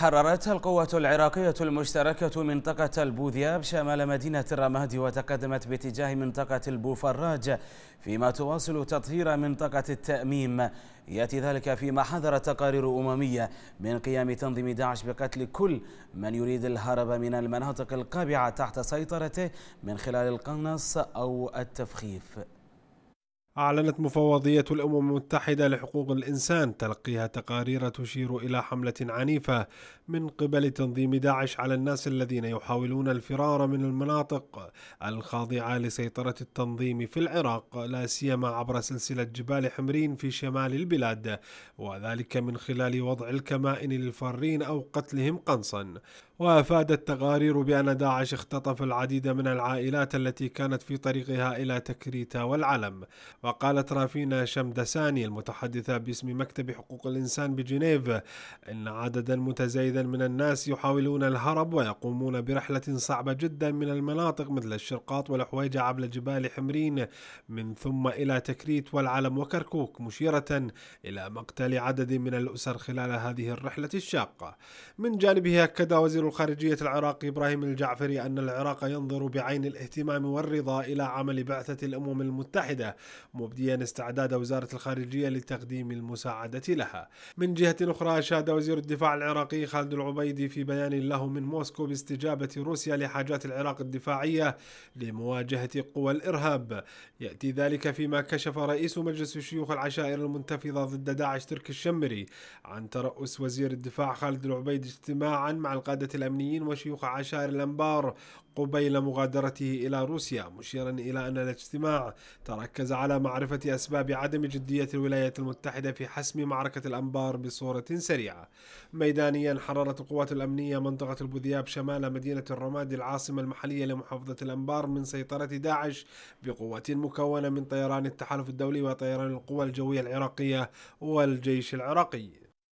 حررت القوات العراقية المشتركة منطقة البوذياب شمال مدينة الرمادي وتقدمت باتجاه منطقة البوفراج فيما تواصل تطهير منطقة التأميم يأتي ذلك فيما حذر تقارير أممية من قيام تنظيم داعش بقتل كل من يريد الهرب من المناطق القابعة تحت سيطرته من خلال القنص أو التفخيف أعلنت مفوضية الأمم المتحدة لحقوق الإنسان تلقيها تقارير تشير إلى حملة عنيفة من قبل تنظيم داعش على الناس الذين يحاولون الفرار من المناطق الخاضعة لسيطرة التنظيم في العراق لا سيما عبر سلسلة جبال حمرين في شمال البلاد وذلك من خلال وضع الكمائن للفارين أو قتلهم قنصا وأفادت تقارير بأن داعش اختطف العديد من العائلات التي كانت في طريقها إلى تكريتا والعلم وقالت رافينا شمدساني المتحدثة باسم مكتب حقوق الإنسان بجنيف إن عددا متزايدا من الناس يحاولون الهرب ويقومون برحلة صعبة جدا من المناطق مثل الشرقاط والحويجة عبر جبال حمرين من ثم إلى تكريت والعلم وكركوك مشيرة إلى مقتل عدد من الأسر خلال هذه الرحلة الشاقة من جانبه أكد وزير الخارجية العراقي إبراهيم الجعفري أن العراق ينظر بعين الاهتمام والرضا إلى عمل بعثة الأمم المتحدة مبديا استعداد وزارة الخارجية لتقديم المساعدة لها من جهة أخرى أشاد وزير الدفاع العراقي خالد العبيدي في بيان له من موسكو باستجابة روسيا لحاجات العراق الدفاعية لمواجهة قوى الإرهاب يأتي ذلك فيما كشف رئيس مجلس الشيوخ العشائر المنتفضة ضد داعش ترك الشمري عن ترأس وزير الدفاع خالد العبيدي اجتماعا مع القادة الأمنيين وشيوخ عشائر الأنبار قبيل مغادرته إلى روسيا مشيرا إلى أن الاجتماع تركز على معرفة أسباب عدم جدية الولايات المتحدة في حسم معركة الأنبار بصورة سريعة ميدانيا حررت القوات الأمنية منطقة البوذياب شمال مدينة الرماد العاصمة المحلية لمحافظة الأنبار من سيطرة داعش بقوة مكونة من طيران التحالف الدولي وطيران القوى الجوية العراقية والجيش العراقي